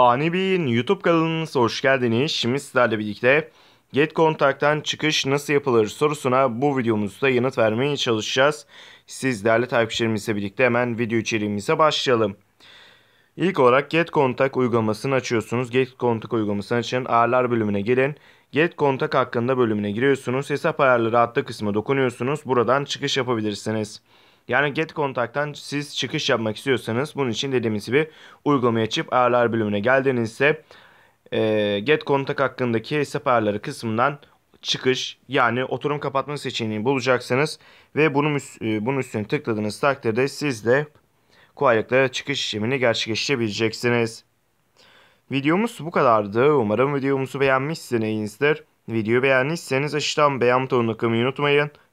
Fani Bey'in YouTube kanalınıza hoş geldiniz. Şimdi sizlerle birlikte Get Contact'tan çıkış nasıl yapılır sorusuna bu videomuzda yanıt vermeye çalışacağız. Siz değerli takipçilerimizle birlikte hemen video içeriğimize başlayalım. İlk olarak Get Contact uygulamasını açıyorsunuz. Get Contact uygulamasını açın. Ayarlar bölümüne gelin. Get Contact hakkında bölümüne giriyorsunuz. Hesap ayarları altta kısmı dokunuyorsunuz. Buradan çıkış yapabilirsiniz. Yani get kontaktan siz çıkış yapmak istiyorsanız bunun için dediğimiz gibi uygulamaya açıp ayarlar bölümüne geldiğinizde e, get kontak hakkındaki hesap ayarları kısmından çıkış yani oturum kapatma seçeneğini bulacaksınız ve bunun, e, bunun üstüne tıkladığınız takdirde siz de kolaylıkla çıkış işlemini gerçekleştirebileceksiniz. Videomuz bu kadardı. Umarım videomuzu beğenmişsinizdir. Videoyu beğendiyseniz aşağıdan beğen butonuna tıklamayı unutmayın.